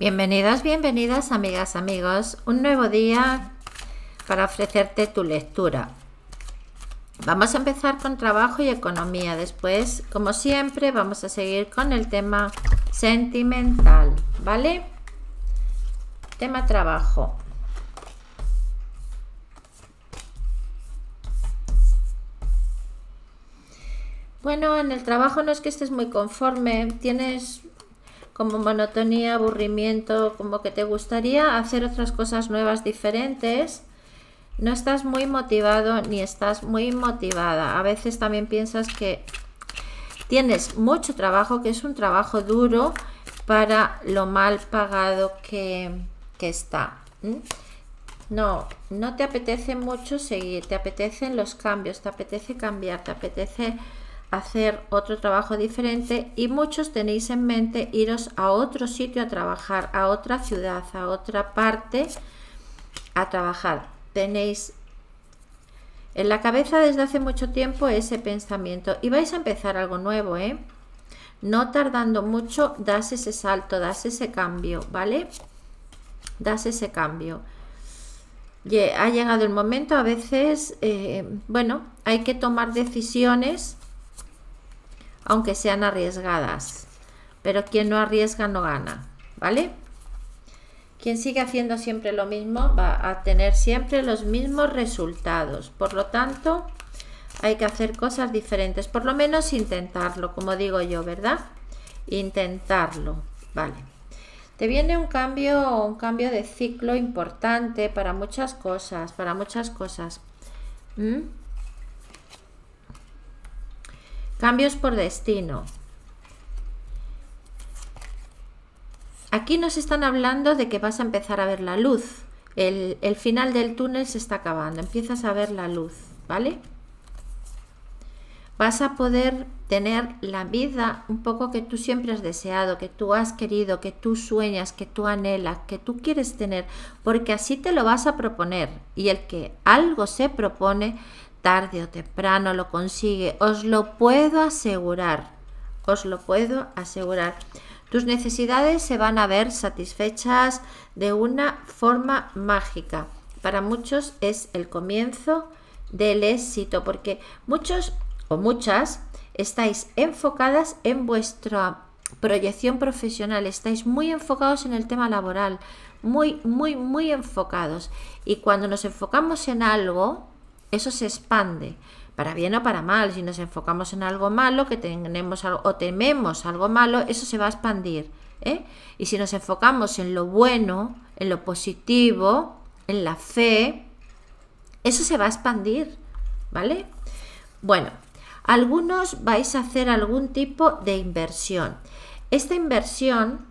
Bienvenidos, bienvenidas, amigas, amigos. Un nuevo día para ofrecerte tu lectura. Vamos a empezar con trabajo y economía. Después, como siempre, vamos a seguir con el tema sentimental, ¿vale? Tema trabajo. Bueno, en el trabajo no es que estés muy conforme, tienes como monotonía, aburrimiento, como que te gustaría hacer otras cosas nuevas, diferentes. No estás muy motivado ni estás muy motivada. A veces también piensas que tienes mucho trabajo, que es un trabajo duro para lo mal pagado que, que está. No, no te apetece mucho seguir, te apetecen los cambios, te apetece cambiar, te apetece hacer otro trabajo diferente y muchos tenéis en mente iros a otro sitio a trabajar, a otra ciudad, a otra parte a trabajar. Tenéis en la cabeza desde hace mucho tiempo ese pensamiento y vais a empezar algo nuevo, ¿eh? No tardando mucho, das ese salto, das ese cambio, ¿vale? Das ese cambio. ha llegado el momento, a veces, eh, bueno, hay que tomar decisiones aunque sean arriesgadas. Pero quien no arriesga no gana, ¿vale? Quien sigue haciendo siempre lo mismo va a tener siempre los mismos resultados. Por lo tanto, hay que hacer cosas diferentes. Por lo menos intentarlo, como digo yo, ¿verdad? Intentarlo, ¿vale? Te viene un cambio, un cambio de ciclo importante para muchas cosas, para muchas cosas. ¿Mm? Cambios por destino. Aquí nos están hablando de que vas a empezar a ver la luz. El, final del túnel se está acabando, empiezas a ver la luz, ¿vale? Vas a poder tener la vida un poco que tú siempre has deseado, que tú has querido, que tú sueñas, que tú anhelas, que tú quieres tener, porque así te lo vas a proponer. Y el que algo se propone tarde o temprano lo consigue, os lo puedo asegurar, os lo puedo asegurar. Tus necesidades se van a ver satisfechas de una forma mágica. Para muchos es el comienzo del éxito, porque muchos o muchas estáis enfocadas en vuestra proyección profesional, estáis muy enfocados en el tema laboral, muy, muy, muy enfocados. Y cuando nos enfocamos en algo, eso se expande, para bien o para mal. Si nos enfocamos en algo malo, que tenemos algo, o tememos algo malo, eso se va a expandir. ¿eh? Y si nos enfocamos en lo bueno, en lo positivo, en la fe, eso se va a expandir. ¿Vale? Bueno, algunos vais a hacer algún tipo de inversión. Esta inversión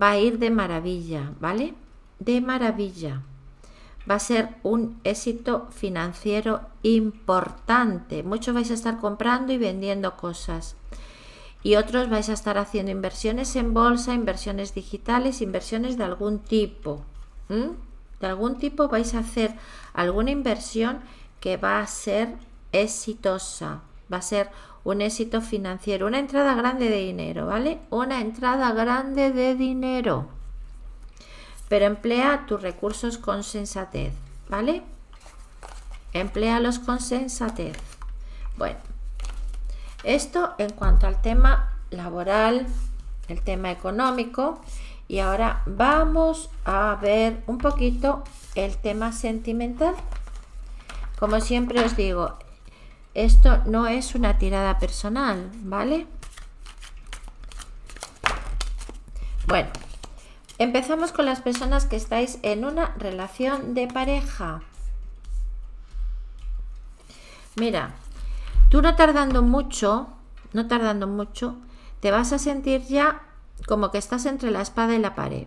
va a ir de maravilla, ¿vale? De maravilla va a ser un éxito financiero importante. Muchos vais a estar comprando y vendiendo cosas. Y otros vais a estar haciendo inversiones en bolsa, inversiones digitales, inversiones de algún tipo. De algún tipo vais a hacer alguna inversión que va a ser exitosa. Va a ser un éxito financiero, una entrada grande de dinero, ¿vale? Una entrada grande de dinero pero emplea tus recursos con sensatez, ¿vale? Emplealos con sensatez. Bueno, esto en cuanto al tema laboral, el tema económico. Y ahora vamos a ver un poquito el tema sentimental. Como siempre os digo, esto no es una tirada personal, ¿vale? Bueno, Empezamos con las personas que estáis en una relación de pareja. Mira, tú no tardando mucho, no tardando mucho, te vas a sentir ya como que estás entre la espada y la pared.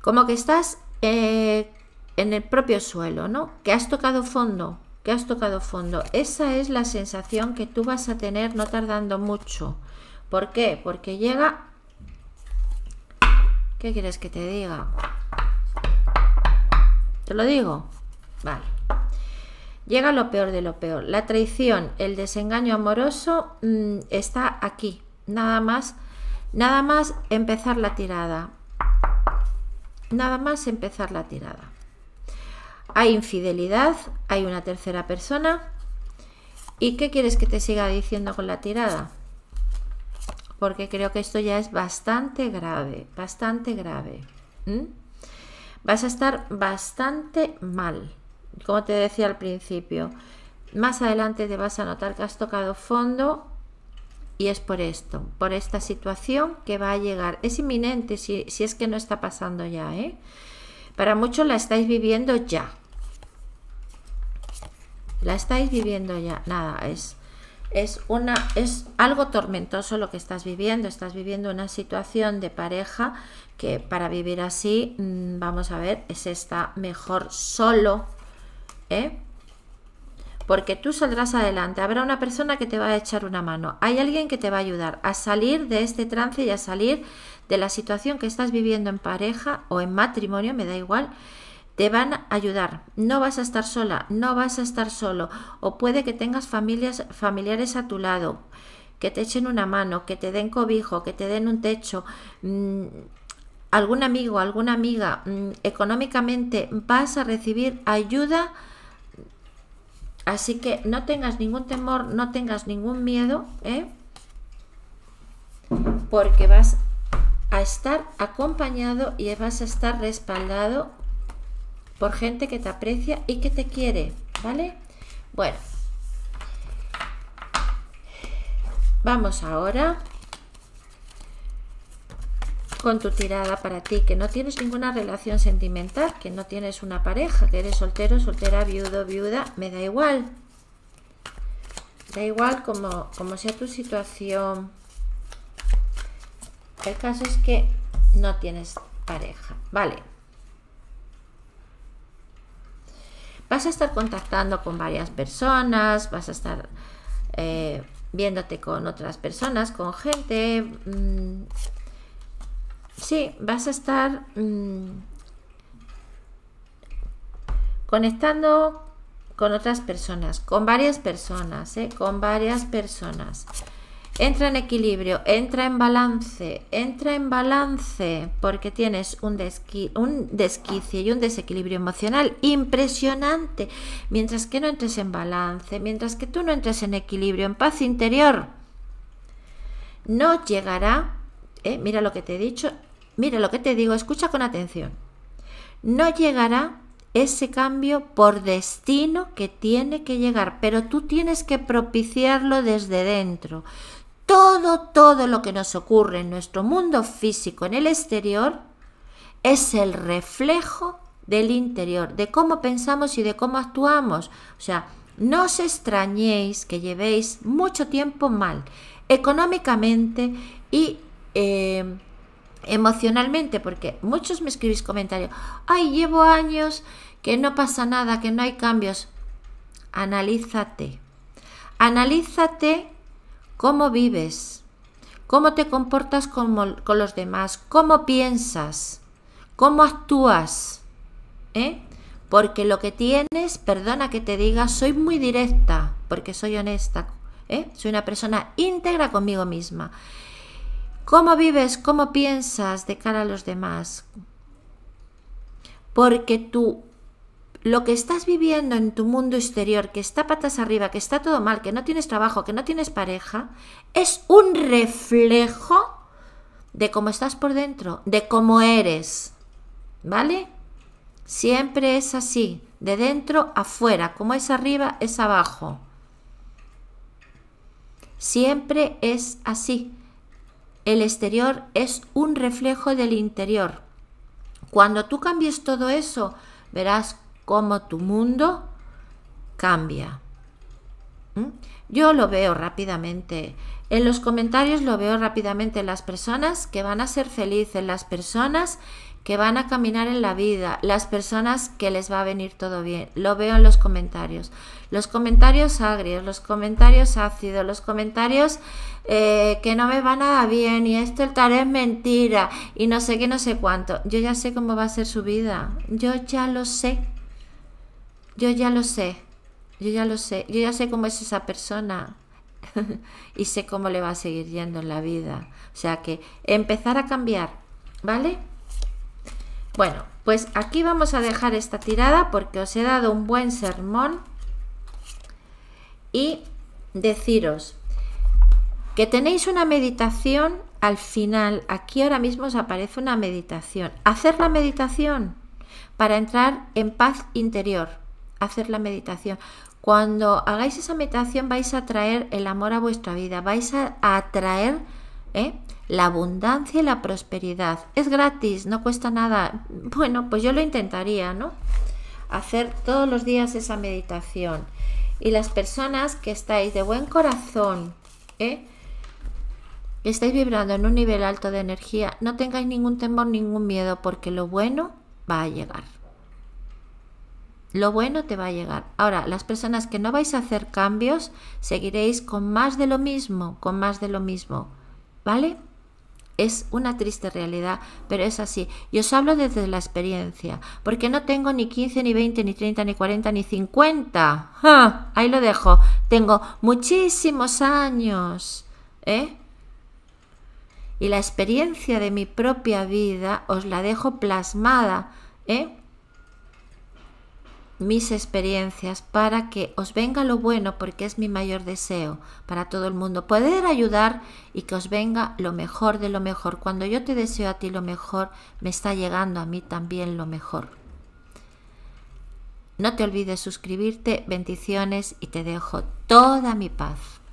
Como que estás eh, en el propio suelo, ¿no? Que has tocado fondo, que has tocado fondo. Esa es la sensación que tú vas a tener no tardando mucho. ¿Por qué? Porque llega ¿Qué quieres que te diga? ¿Te lo digo? Vale. Llega lo peor de lo peor. La traición, el desengaño amoroso mm, está aquí. Nada más, nada más empezar la tirada. Nada más empezar la tirada. Hay infidelidad, hay una tercera persona. ¿Y qué quieres que te siga diciendo con la tirada? porque creo que esto ya es bastante grave, bastante grave. Vas a estar bastante mal, como te decía al principio. Más adelante te vas a notar que has tocado fondo y es por esto, por esta situación que va a llegar. Es inminente si, si es que no está pasando ya, ¿eh? Para muchos la estáis viviendo ya. La estáis viviendo ya. Nada, es es, una, es algo tormentoso lo que estás viviendo, estás viviendo una situación de pareja que para vivir así, mm, vamos a ver, es esta mejor solo, ¿eh? porque tú saldrás adelante, habrá una persona que te va a echar una mano, hay alguien que te va a ayudar a salir de este trance y a salir de la situación que estás viviendo en pareja o en matrimonio, me da igual, te van a ayudar. No vas a estar sola, no vas a estar solo. O puede que tengas familias, familiares a tu lado, que te echen una mano, que te den cobijo, que te den un techo. Mm, algún amigo, alguna amiga, mm, económicamente vas a recibir ayuda. Así que no tengas ningún temor, no tengas ningún miedo, ¿eh? porque vas a estar acompañado y vas a estar respaldado por gente que te aprecia y que te quiere, ¿vale? Bueno, vamos ahora con tu tirada para ti, que no tienes ninguna relación sentimental, que no tienes una pareja, que eres soltero, soltera, viudo, viuda, me da igual. Da igual como, como sea tu situación. El caso es que no tienes pareja, ¿vale? vas a estar contactando con varias personas, vas a estar eh, viéndote con otras personas, con gente. Mm, sí, vas a estar mm, conectando con otras personas, con varias personas, eh, con varias personas entra en equilibrio, entra en balance, entra en balance porque tienes un, un desquicio y un desequilibrio emocional impresionante. Mientras que no entres en balance, mientras que tú no entres en equilibrio, en paz interior, no llegará, eh, mira lo que te he dicho, mira lo que te digo, escucha con atención, no llegará ese cambio por destino que tiene que llegar, pero tú tienes que propiciarlo desde dentro todo, todo lo que nos ocurre en nuestro mundo físico, en el exterior, es el reflejo del interior, de cómo pensamos y de cómo actuamos. O sea, no os extrañéis que llevéis mucho tiempo mal, económicamente y eh, emocionalmente, porque muchos me escribís comentarios, ay, llevo años que no pasa nada, que no hay cambios. Analízate. Analízate cómo vives, cómo te comportas con, los demás, cómo piensas, cómo actúas. ¿eh? Porque lo que tienes, perdona que te diga, soy muy directa, porque soy honesta, ¿eh? soy una persona íntegra conmigo misma. ¿Cómo vives, cómo piensas de cara a los demás? Porque tú lo que estás viviendo en tu mundo exterior, que está patas arriba, que está todo mal, que no tienes trabajo, que no tienes pareja, es un reflejo de cómo estás por dentro, de cómo eres. ¿Vale? Siempre es así, de dentro afuera, como es arriba, es abajo. Siempre es así. El exterior es un reflejo del interior. Cuando tú cambies todo eso, verás cómo tu mundo cambia. ¿Mm? Yo lo veo rápidamente. En los comentarios lo veo rápidamente. Las personas que van a ser felices, las personas que van a caminar en la vida, las personas que les va a venir todo bien. Lo veo en los comentarios. Los comentarios agrios, los comentarios ácidos, los comentarios eh, que no me va nada bien y esto el tal es mentira y no sé qué, no sé cuánto. Yo ya sé cómo va a ser su vida. Yo ya lo sé yo ya lo sé, yo ya lo sé, yo ya sé cómo es esa persona y sé cómo le va a seguir yendo en la vida. O sea que empezar a cambiar, ¿vale? Bueno, pues aquí vamos a dejar esta tirada porque os he dado un buen sermón y deciros que tenéis una meditación al final, aquí ahora mismo os aparece una meditación. Hacer la meditación para entrar en paz interior hacer la meditación. Cuando hagáis esa meditación vais a traer el amor a vuestra vida, vais a atraer ¿eh? la abundancia y la prosperidad. Es gratis, no cuesta nada. Bueno, pues yo lo intentaría, ¿no? Hacer todos los días esa meditación. Y las personas que estáis de buen corazón, ¿eh? que estáis vibrando en un nivel alto de energía, no tengáis ningún temor, ningún miedo, porque lo bueno va a llegar. Lo bueno te va a llegar. Ahora, las personas que no vais a hacer cambios, seguiréis con más de lo mismo, con más de lo mismo. ¿Vale? Es una triste realidad, pero es así. Y os hablo desde la experiencia, porque no tengo ni 15, ni 20, ni 30, ni 40, ni 50. Ahí lo dejo. Tengo muchísimos años. ¿Eh? Y la experiencia de mi propia vida os la dejo plasmada. ¿Eh? mis experiencias para que os venga lo bueno, porque es mi mayor deseo para todo el mundo, poder ayudar y que os venga lo mejor de lo mejor. Cuando yo te deseo a ti lo mejor, me está llegando a mí también lo mejor. No te olvides suscribirte, bendiciones y te dejo toda mi paz.